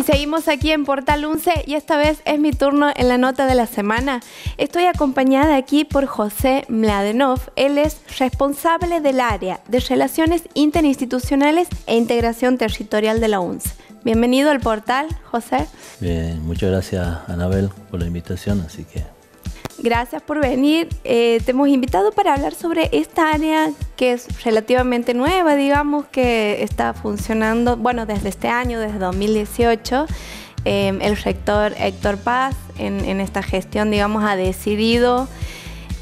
Y seguimos aquí en Portal 11 y esta vez es mi turno en la nota de la semana. Estoy acompañada aquí por José Mladenov. Él es responsable del área de Relaciones Interinstitucionales e Integración Territorial de la UNCE. Bienvenido al portal, José. Bien, muchas gracias, Anabel, por la invitación. Así que Gracias por venir. Eh, te hemos invitado para hablar sobre esta área que es relativamente nueva, digamos, que está funcionando, bueno, desde este año, desde 2018. Em, el rector Héctor Paz en, esta gestión, digamos, ha decidido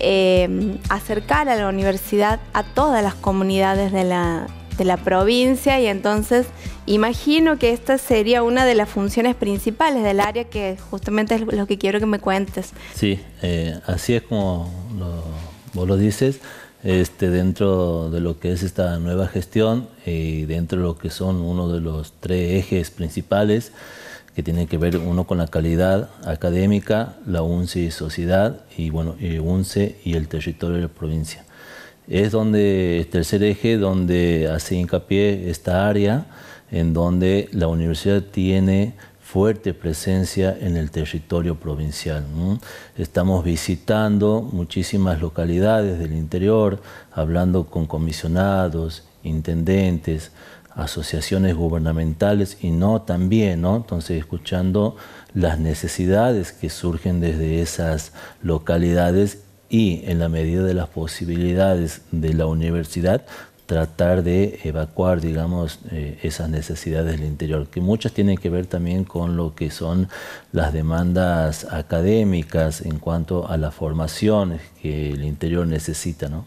em, acercar a la universidad a todas las comunidades de la, de la provincia y entonces imagino que esta sería una de las funciones principales del área que justamente es lo que quiero que me cuentes. Sí, eh, así es como vos lo dices. Este, dentro de lo que es esta nueva gestión y dentro de lo que son uno de los tres ejes principales que tiene que ver uno con la calidad académica, la UNCE y sociedad y bueno, UNCE y el territorio de la provincia es donde, el tercer eje donde hace hincapié esta área en donde la universidad tiene fuerte presencia en el territorio provincial. Estamos visitando muchísimas localidades del interior, hablando con comisionados, intendentes, asociaciones gubernamentales y no también, ¿no? Entonces, escuchando las necesidades que surgen desde esas localidades y en la medida de las posibilidades de la universidad tratar de evacuar, digamos, eh, esas necesidades del interior, que muchas tienen que ver también con lo que son las demandas académicas en cuanto a la formación que el interior necesita, ¿no?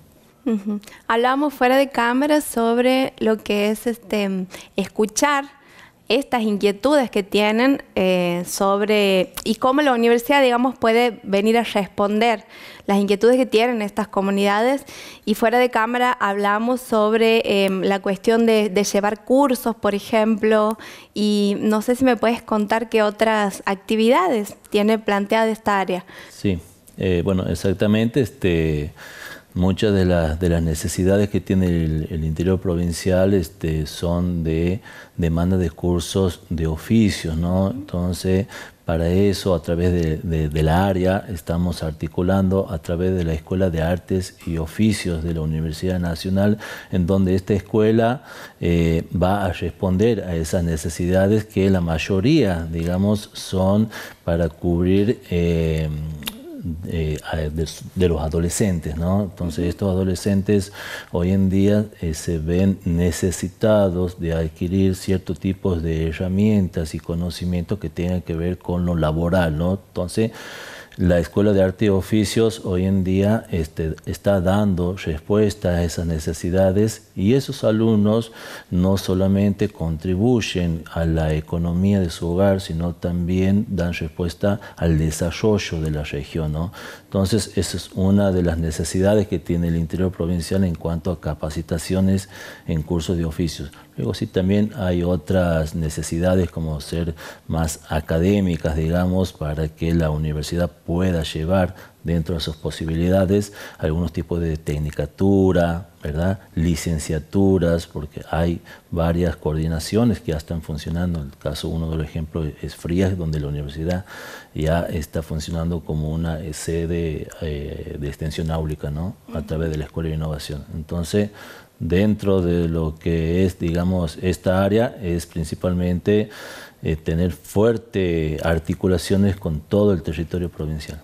fuera de cámara sobre lo que es este, escuchar estas inquietudes que tienen eh, sobre y cómo la universidad, digamos, puede venir a responder las inquietudes que tienen estas comunidades. Y fuera de cámara hablamos sobre em, la cuestión de, llevar cursos, por ejemplo, y no sé si me puedes contar qué otras actividades tiene planteada esta área. Sí, eh, bueno, exactamente. Este, muchas de, de, las necesidades que tiene el, interior provincial este, son de demanda de cursos de oficios, ¿no? Entonces, para eso, a través de, de, del área, estamos articulando a través de la Escuela de Artes y Oficios de la Universidad Nacional, en donde esta escuela eh, va a responder a esas necesidades que la mayoría, digamos, son para cubrir... Eh, eh, de, los adolescentes. ¿no? Entonces estos adolescentes hoy en día eh, se ven necesitados de adquirir ciertos tipos de herramientas y conocimientos que tengan que ver con lo laboral. ¿no? Entonces, la Escuela de Arte y Oficios hoy en día este, está dando respuesta a esas necesidades y esos alumnos no solamente contribuyen a la economía de su hogar, sino también dan respuesta al desarrollo de la región. Entonces, esa es una de las necesidades que tiene el interior provincial en cuanto a capacitaciones en cursos de oficios. Luego sí también hay otras necesidades como ser más académicas, digamos, para que la universidad pueda llevar dentro de sus posibilidades algunos tipos de tecnicatura, ¿verdad? licenciaturas, porque hay varias coordinaciones que ya están funcionando. En El caso, uno de los ejemplos es Frías, donde la universidad ya está funcionando como una sede eh, de extensión áulica, ¿no? A través de la Escuela de Innovación. Entonces, dentro de lo que es, digamos, esta área es principalmente eh, tener fuertes articulaciones con todo el territorio provincial.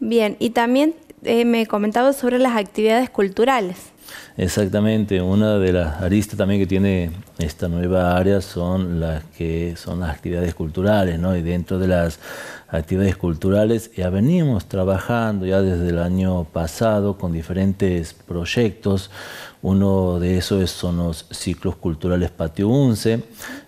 Bien, y también eh, me comentaba sobre las actividades culturales. Exactamente, una de las aristas también que tiene esta nueva área son las que son las actividades culturales, ¿no? Y dentro de las actividades culturales ya venimos trabajando ya desde el año pasado con diferentes proyectos uno de esos son los ciclos culturales Patio 11,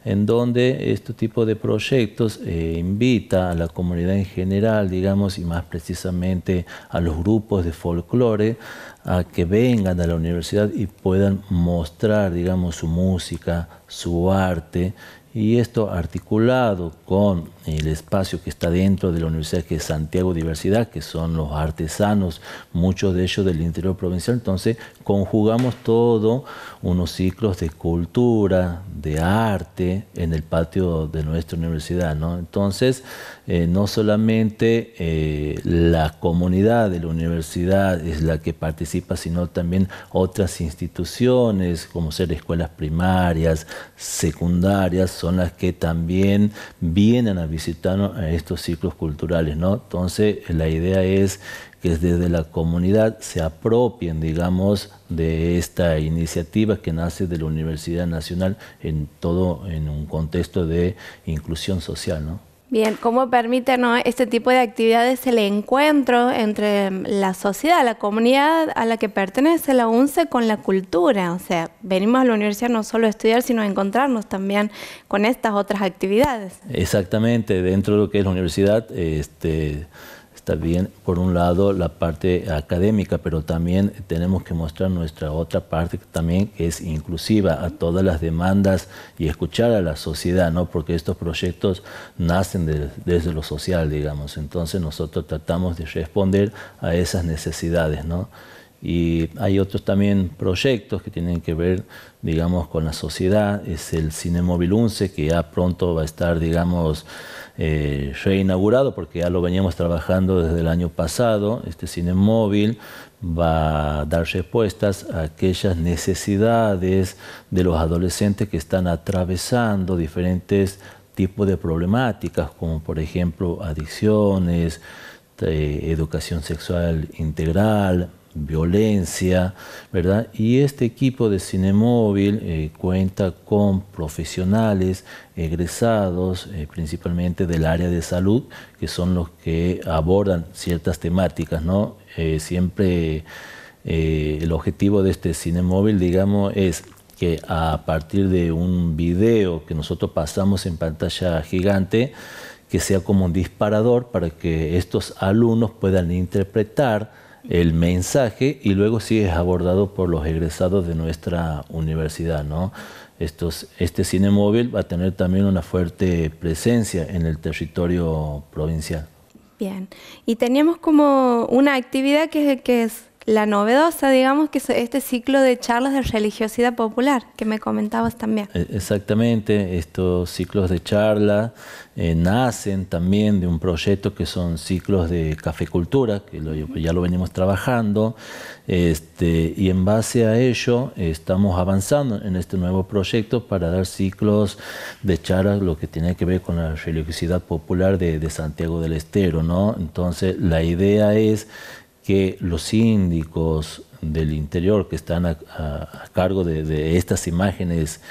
en donde este tipo de proyectos eh, invita a la comunidad en general, digamos, y más precisamente a los grupos de folclore, a que vengan a la universidad y puedan mostrar, digamos, su música, su arte y esto articulado con el espacio que está dentro de la Universidad que es Santiago Diversidad, que son los artesanos, muchos de ellos del interior provincial. Entonces conjugamos todo unos ciclos de cultura, de arte en el patio de nuestra universidad. Entonces eh, no solamente eh, la comunidad de la universidad es la que participa, sino también otras instituciones como ser escuelas primarias, secundarias, son las que también vienen a a estos ciclos culturales, ¿no? Entonces, la idea es que desde la comunidad se apropien, digamos, de esta iniciativa que nace de la Universidad Nacional en todo en un contexto de inclusión social, ¿no? Bien, ¿cómo permite este tipo de actividades el encuentro entre la sociedad, la comunidad a la que pertenece la UNCE con la cultura? O sea, venimos a la universidad no solo a estudiar, sino a encontrarnos también con estas otras actividades. Exactamente, dentro de lo que es la universidad, este, también, por un lado, la parte académica, pero también tenemos que mostrar nuestra otra parte que también es inclusiva a todas las demandas y escuchar a la sociedad, ¿no? porque estos proyectos nacen desde lo social, digamos. Entonces nosotros tratamos de responder a esas necesidades. ¿no? Y hay otros también proyectos que tienen que ver, digamos, con la sociedad. Es el cine móvil 11, que ya pronto va a estar, digamos, eh, reinaugurado, porque ya lo veníamos trabajando desde el año pasado. Este cine móvil va a dar respuestas a aquellas necesidades de los adolescentes que están atravesando diferentes tipos de problemáticas, como por ejemplo adicciones, eh, educación sexual integral, violencia, ¿verdad? Y este equipo de Cinemóvil móvil eh, cuenta con profesionales egresados, eh, principalmente del área de salud, que son los que abordan ciertas temáticas, ¿no? Eh, siempre el objetivo de este Cinemóvil, digamos, es que a partir de un video que nosotros pasamos en pantalla gigante, que sea como un disparador para que estos alumnos puedan interpretar el mensaje y luego sí es abordado por los egresados de nuestra universidad, ¿no? Estos, este cine móvil va a tener también una fuerte presencia en el territorio provincial. Bien, y teníamos como una actividad que, que es la novedosa, digamos, que es este ciclo de charlas de religiosidad popular que me comentabas también. E, exactamente, estos ciclos de charla eh, nacen también de un proyecto que son ciclos de cafecultura, que ya lo venimos trabajando, este, y en base a ello estamos avanzando en este nuevo proyecto para dar ciclos de charlas, lo que tiene que ver con la religiosidad popular de, de Santiago del Estero, ¿no? Entonces, la idea es que los síndicos del interior que están a, cargo de, de, estas imágenes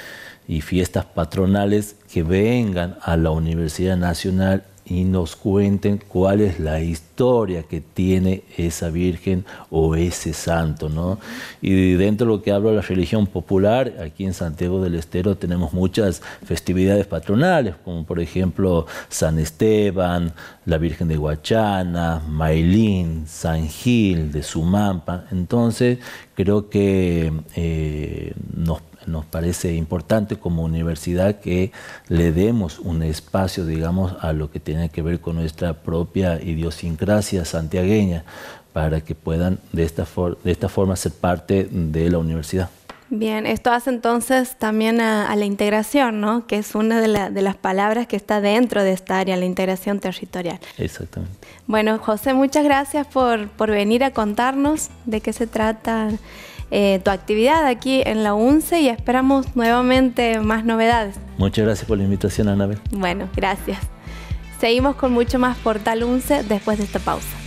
y fiestas patronales que vengan a la Universidad Nacional y nos cuenten cuál es la historia que tiene esa virgen o ese santo. ¿no? Y dentro de lo que habla de la religión popular, aquí en Santiago del Estero tenemos muchas festividades patronales, como por ejemplo San Esteban, la Virgen de Guachana, Mailín, San Gil de Sumampa. Entonces creo que eh, nos nos parece importante como universidad que le demos un espacio, digamos, a lo que tiene que ver con nuestra propia idiosincrasia santiagueña para que puedan de esta, de esta forma ser parte de la universidad. Bien, esto hace entonces también a, la integración, ¿no? Que es una de, las palabras que está dentro de esta área, la integración territorial. Exactamente. Bueno, José, muchas gracias por, por venir a contarnos de qué se trata eh, tu actividad aquí en la UNCE y esperamos nuevamente más novedades. Muchas gracias por la invitación, Anabel. Bueno, gracias. Seguimos con mucho más Portal UNCE después de esta pausa.